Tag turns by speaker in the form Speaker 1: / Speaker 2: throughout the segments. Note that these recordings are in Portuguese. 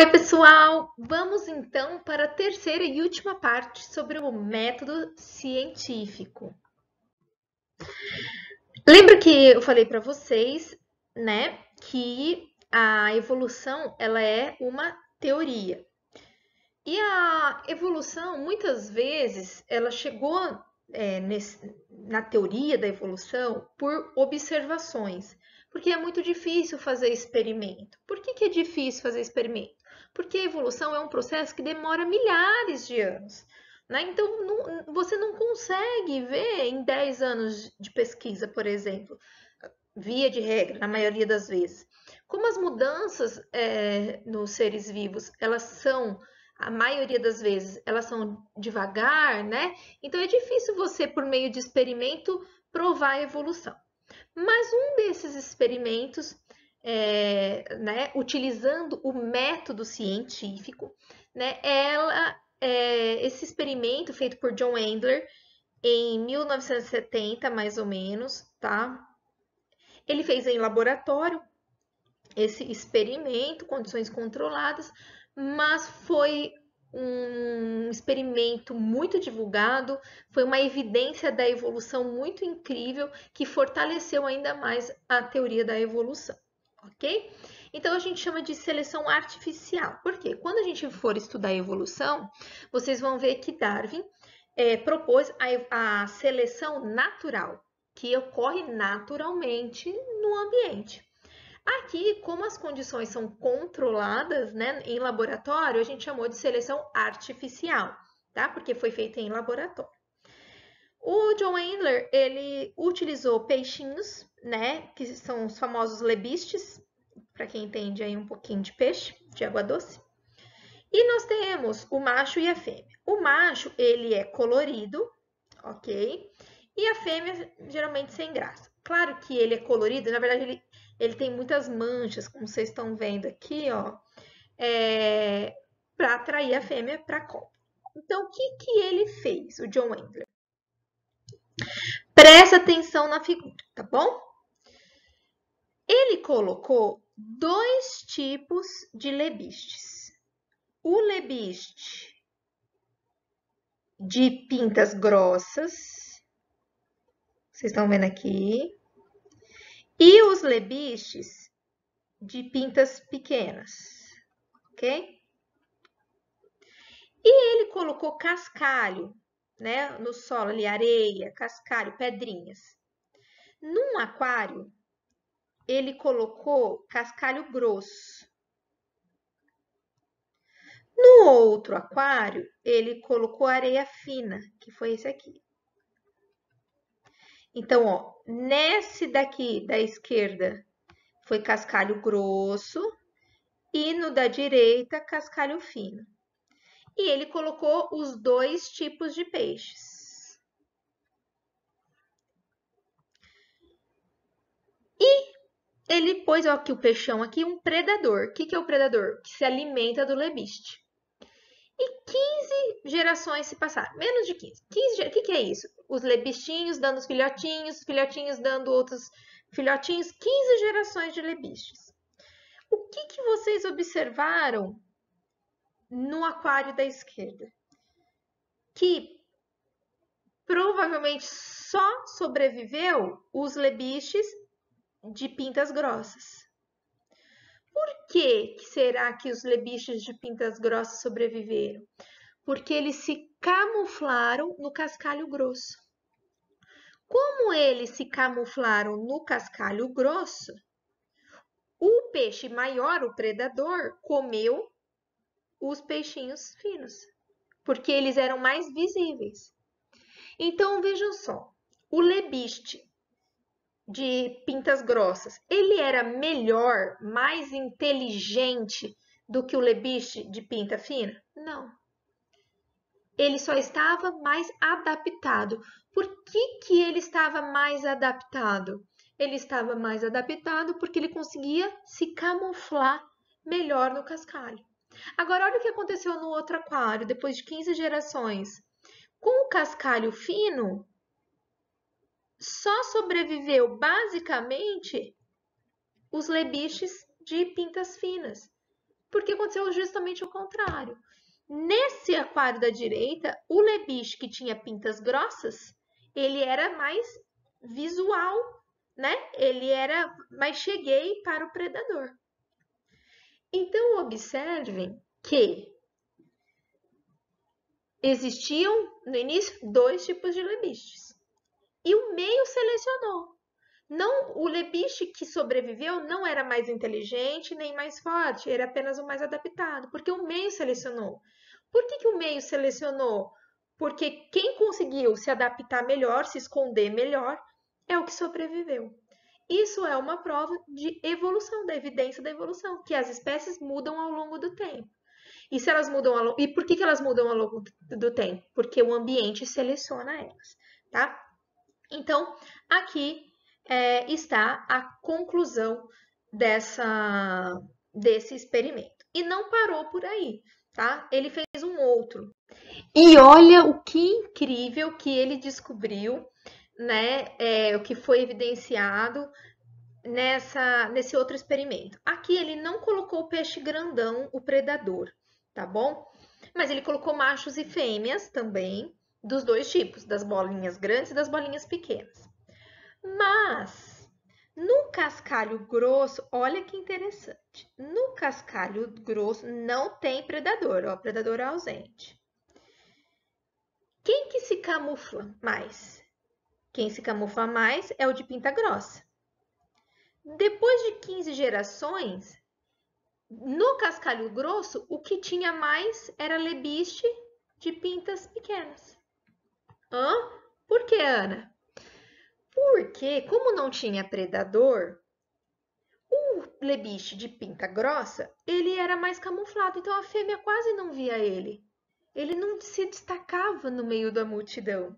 Speaker 1: Oi, pessoal! Vamos então para a terceira e última parte sobre o método científico. Lembra que eu falei para vocês, né, que a evolução ela é uma teoria. E a evolução, muitas vezes, ela chegou é, nesse, na teoria da evolução por observações, porque é muito difícil fazer experimento. Por que, que é difícil fazer experimento? porque a evolução é um processo que demora milhares de anos. Né? Então, não, você não consegue ver em 10 anos de pesquisa, por exemplo, via de regra, na maioria das vezes. Como as mudanças é, nos seres vivos, elas são, a maioria das vezes, elas são devagar, né? Então, é difícil você, por meio de experimento, provar a evolução. Mas um desses experimentos é, né, utilizando o método científico, né, ela, é, esse experimento feito por John Endler em 1970, mais ou menos, tá? Ele fez em laboratório esse experimento, condições controladas, mas foi um experimento muito divulgado, foi uma evidência da evolução muito incrível que fortaleceu ainda mais a teoria da evolução ok? Então a gente chama de seleção artificial, porque quando a gente for estudar evolução, vocês vão ver que Darwin é, propôs a, a seleção natural, que ocorre naturalmente no ambiente. Aqui, como as condições são controladas né, em laboratório, a gente chamou de seleção artificial, tá? Porque foi feita em laboratório. O John Wendler, ele utilizou peixinhos, né, que são os famosos lebistes, para quem entende aí um pouquinho de peixe, de água doce. E nós temos o macho e a fêmea. O macho, ele é colorido, ok? E a fêmea, geralmente, sem graça. Claro que ele é colorido, na verdade, ele, ele tem muitas manchas, como vocês estão vendo aqui, ó, é, para atrair a fêmea para a copa. Então, o que, que ele fez, o John Wendler? Presta atenção na figura, tá bom? Ele colocou dois tipos de lebistes. O lebiste de pintas grossas, vocês estão vendo aqui, e os lebistes de pintas pequenas, ok? E ele colocou cascalho né, no solo ali, areia, cascalho, pedrinhas. Num aquário, ele colocou cascalho grosso. No outro aquário, ele colocou areia fina, que foi esse aqui. Então, ó, nesse daqui da esquerda foi cascalho grosso e no da direita cascalho fino. E ele colocou os dois tipos de peixes. E ele pôs aqui o peixão aqui, um predador. O que, que é o predador? Que se alimenta do lebiste. E 15 gerações se passaram, menos de 15. 15 o que, que é isso? Os lebistinhos dando os filhotinhos, os filhotinhos dando outros filhotinhos, 15 gerações de lebistes. O que, que vocês observaram no aquário da esquerda, que provavelmente só sobreviveu os lebiches de pintas grossas. Por que, que será que os lebiches de pintas grossas sobreviveram? Porque eles se camuflaram no cascalho grosso. Como eles se camuflaram no cascalho grosso, o peixe maior, o predador, comeu os peixinhos finos, porque eles eram mais visíveis. Então vejam só, o lebiste de pintas grossas, ele era melhor, mais inteligente do que o lebiste de pinta fina? Não. Ele só estava mais adaptado. Por que, que ele estava mais adaptado? Ele estava mais adaptado porque ele conseguia se camuflar melhor no cascalho. Agora, olha o que aconteceu no outro aquário, depois de 15 gerações. Com o cascalho fino, só sobreviveu basicamente os lebiches de pintas finas, porque aconteceu justamente o contrário. Nesse aquário da direita, o lebiche que tinha pintas grossas, ele era mais visual, né? Ele era mais cheguei para o predador. Então, observem que existiam no início dois tipos de lebistes E o meio selecionou. Não, o lebiste que sobreviveu não era mais inteligente nem mais forte, era apenas o mais adaptado, porque o meio selecionou. Por que, que o meio selecionou? Porque quem conseguiu se adaptar melhor, se esconder melhor, é o que sobreviveu. Isso é uma prova de evolução, da evidência da evolução, que as espécies mudam ao longo do tempo. E se elas mudam ao, e por que, que elas mudam ao longo do tempo? Porque o ambiente seleciona elas, tá? Então, aqui é, está a conclusão dessa, desse experimento. E não parou por aí, tá? Ele fez um outro. E olha o que incrível que ele descobriu né, é, o que foi evidenciado nessa, nesse outro experimento. Aqui ele não colocou o peixe grandão, o predador, tá bom? Mas ele colocou machos e fêmeas também, dos dois tipos, das bolinhas grandes e das bolinhas pequenas. Mas, no cascalho grosso, olha que interessante, no cascalho grosso não tem predador, ó, predador é ausente. Quem que se camufla mais? Quem se camufla mais é o de pinta grossa. Depois de 15 gerações, no cascalho grosso, o que tinha mais era lebiste de pintas pequenas. Hã? Por que, Ana? Porque, como não tinha predador, o lebiste de pinta grossa, ele era mais camuflado, então a fêmea quase não via ele. Ele não se destacava no meio da multidão.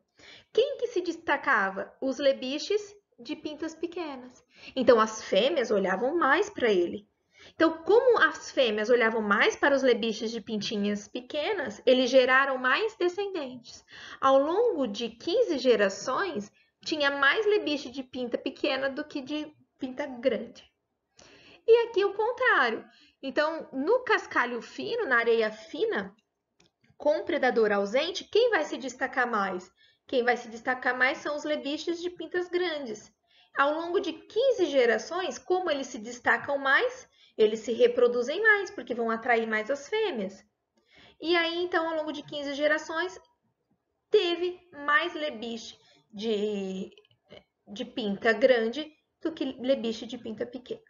Speaker 1: Quem que se destacava? Os lebiches de pintas pequenas. Então, as fêmeas olhavam mais para ele. Então, como as fêmeas olhavam mais para os lebiches de pintinhas pequenas, eles geraram mais descendentes. Ao longo de 15 gerações, tinha mais lebiche de pinta pequena do que de pinta grande. E aqui o contrário. Então, no cascalho fino, na areia fina, com predador ausente, quem vai se destacar mais? Quem vai se destacar mais são os lebiches de pintas grandes. Ao longo de 15 gerações, como eles se destacam mais, eles se reproduzem mais, porque vão atrair mais as fêmeas. E aí, então, ao longo de 15 gerações, teve mais lebiche de, de pinta grande do que lebiche de pinta pequena.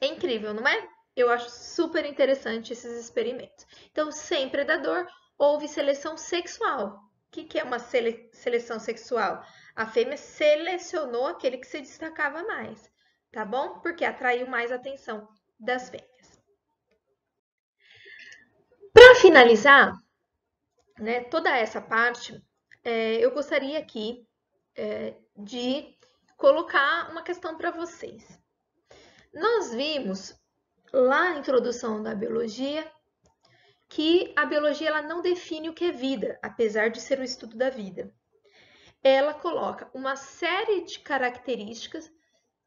Speaker 1: É incrível, não é? Eu acho super interessante esses experimentos. Então, sem predador, houve seleção sexual que, que é uma sele, seleção sexual? A fêmea selecionou aquele que se destacava mais, tá bom? Porque atraiu mais atenção das fêmeas. Para finalizar, né, toda essa parte, é, eu gostaria aqui é, de colocar uma questão para vocês. Nós vimos lá na introdução da biologia que a biologia ela não define o que é vida, apesar de ser o estudo da vida. Ela coloca uma série de características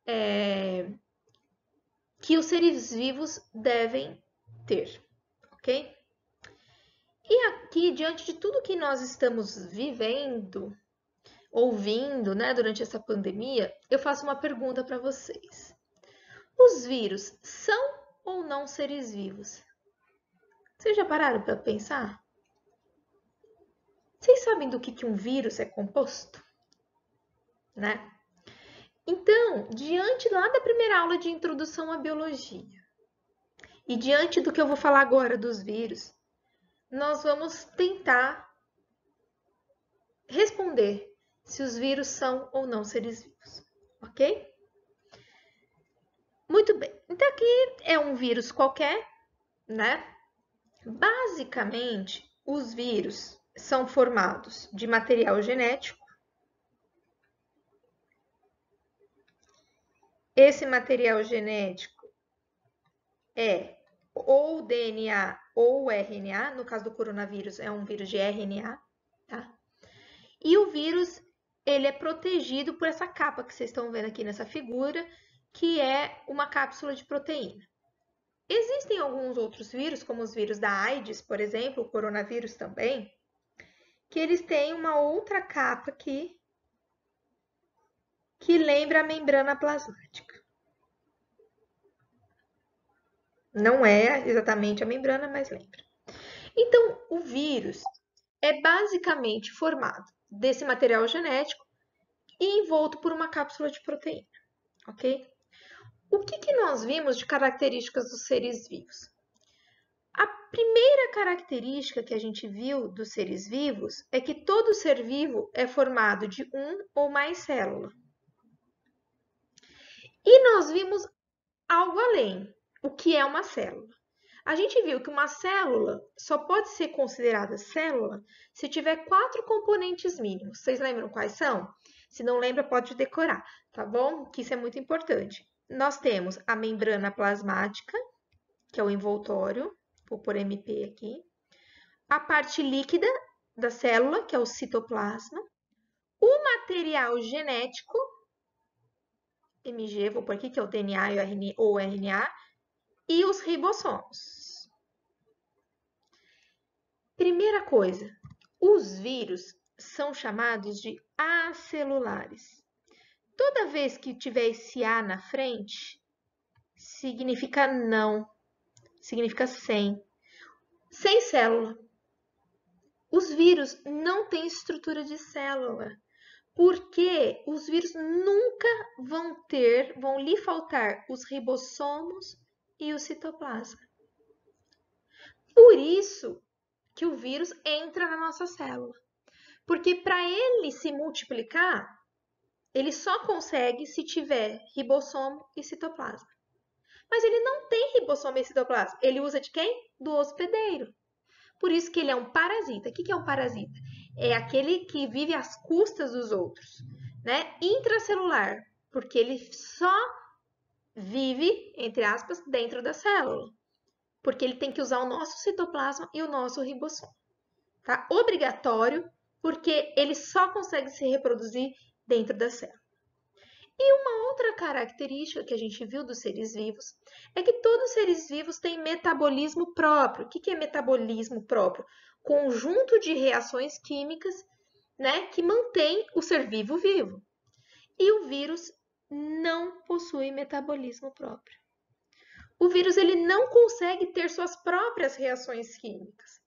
Speaker 1: é, que os seres vivos devem ter, ok? E aqui, diante de tudo que nós estamos vivendo, ouvindo, né, durante essa pandemia, eu faço uma pergunta para vocês. Os vírus são ou não seres vivos? Vocês já pararam para pensar? Vocês sabem do que, que um vírus é composto? Né? Então, diante lá da primeira aula de introdução à biologia e diante do que eu vou falar agora dos vírus, nós vamos tentar responder se os vírus são ou não seres vivos, ok? Muito bem, então aqui é um vírus qualquer, né? Basicamente, os vírus são formados de material genético. Esse material genético é ou DNA ou RNA, no caso do coronavírus é um vírus de RNA, tá? E o vírus, ele é protegido por essa capa que vocês estão vendo aqui nessa figura, que é uma cápsula de proteína. Existem alguns outros vírus, como os vírus da AIDS, por exemplo, o coronavírus também, que eles têm uma outra capa aqui que lembra a membrana plasmática. Não é exatamente a membrana, mas lembra. Então, o vírus é basicamente formado desse material genético e envolto por uma cápsula de proteína, ok? O que, que nós vimos de características dos seres vivos? A primeira característica que a gente viu dos seres vivos é que todo ser vivo é formado de um ou mais células. E nós vimos algo além, o que é uma célula. A gente viu que uma célula só pode ser considerada célula se tiver quatro componentes mínimos. Vocês lembram quais são? Se não lembra, pode decorar, tá bom? Que isso é muito importante nós temos a membrana plasmática, que é o envoltório, vou por MP aqui, a parte líquida da célula, que é o citoplasma, o material genético, MG, vou por aqui, que é o DNA ou o RNA, e os ribossomos. Primeira coisa, os vírus são chamados de acelulares. Toda vez que tiver esse A na frente, significa não, significa sem. Sem célula. Os vírus não têm estrutura de célula, porque os vírus nunca vão ter, vão lhe faltar os ribossomos e o citoplasma. Por isso que o vírus entra na nossa célula. Porque para ele se multiplicar, ele só consegue se tiver ribossomo e citoplasma. Mas ele não tem ribossomo e citoplasma. Ele usa de quem? Do hospedeiro. Por isso que ele é um parasita. O que é um parasita? É aquele que vive às custas dos outros, né? Intracelular, porque ele só vive, entre aspas, dentro da célula. Porque ele tem que usar o nosso citoplasma e o nosso ribossomo. Tá? Obrigatório, porque ele só consegue se reproduzir dentro da célula. E uma outra característica que a gente viu dos seres vivos é que todos os seres vivos têm metabolismo próprio. O que é metabolismo próprio? Conjunto de reações químicas né, que mantém o ser vivo vivo. E o vírus não possui metabolismo próprio. O vírus ele não consegue ter suas próprias reações químicas,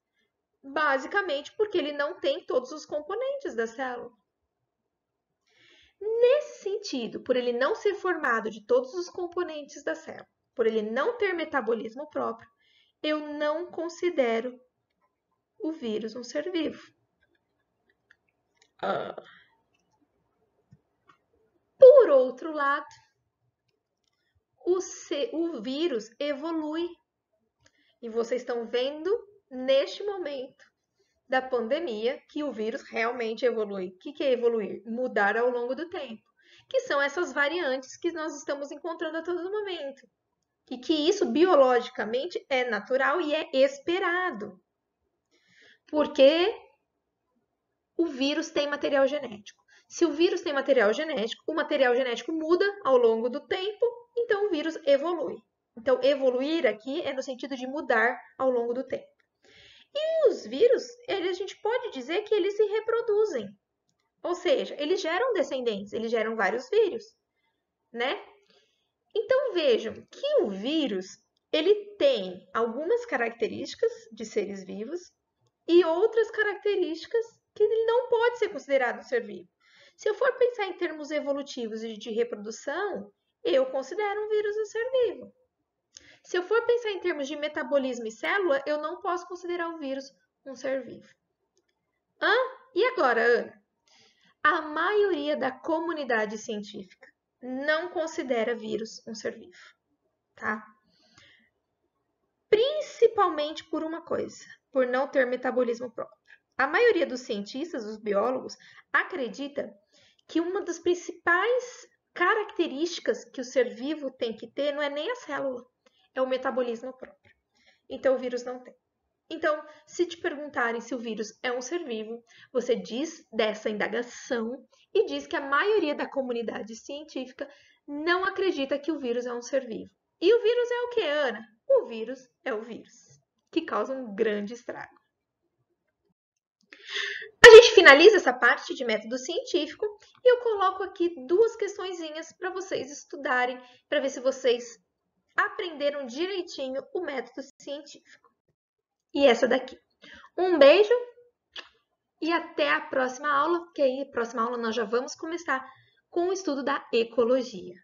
Speaker 1: basicamente porque ele não tem todos os componentes da célula. Nesse sentido, por ele não ser formado de todos os componentes da célula, por ele não ter metabolismo próprio, eu não considero o vírus um ser vivo. Ah. Por outro lado, o, C, o vírus evolui. E vocês estão vendo neste momento da pandemia que o vírus realmente evolui. O que, que é evoluir? Mudar ao longo do tempo. Que são essas variantes que nós estamos encontrando a todo momento. E que isso biologicamente é natural e é esperado. Porque o vírus tem material genético. Se o vírus tem material genético, o material genético muda ao longo do tempo, então o vírus evolui. Então, evoluir aqui é no sentido de mudar ao longo do tempo. E os vírus, ele, a gente pode dizer que eles se reproduzem. Ou seja, eles geram descendentes, eles geram vários vírus, né? Então vejam que o vírus, ele tem algumas características de seres vivos e outras características que ele não pode ser considerado um ser vivo. Se eu for pensar em termos evolutivos e de reprodução, eu considero um vírus um ser vivo. Se eu for pensar em termos de metabolismo e célula, eu não posso considerar o vírus um ser vivo. Hã? E agora, Ana? A maioria da comunidade científica não considera vírus um ser vivo, tá? Principalmente por uma coisa, por não ter metabolismo próprio. A maioria dos cientistas, os biólogos, acredita que uma das principais características que o ser vivo tem que ter não é nem a célula, é o metabolismo próprio. Então, o vírus não tem. Então, se te perguntarem se o vírus é um ser vivo, você diz dessa indagação e diz que a maioria da comunidade científica não acredita que o vírus é um ser vivo. E o vírus é o que, Ana? O vírus é o vírus, que causa um grande estrago. A gente finaliza essa parte de método científico e eu coloco aqui duas questõezinhas para vocês estudarem, para ver se vocês aprenderam direitinho o método científico. E essa daqui. Um beijo e até a próxima aula, que aí, próxima aula, nós já vamos começar com o estudo da ecologia.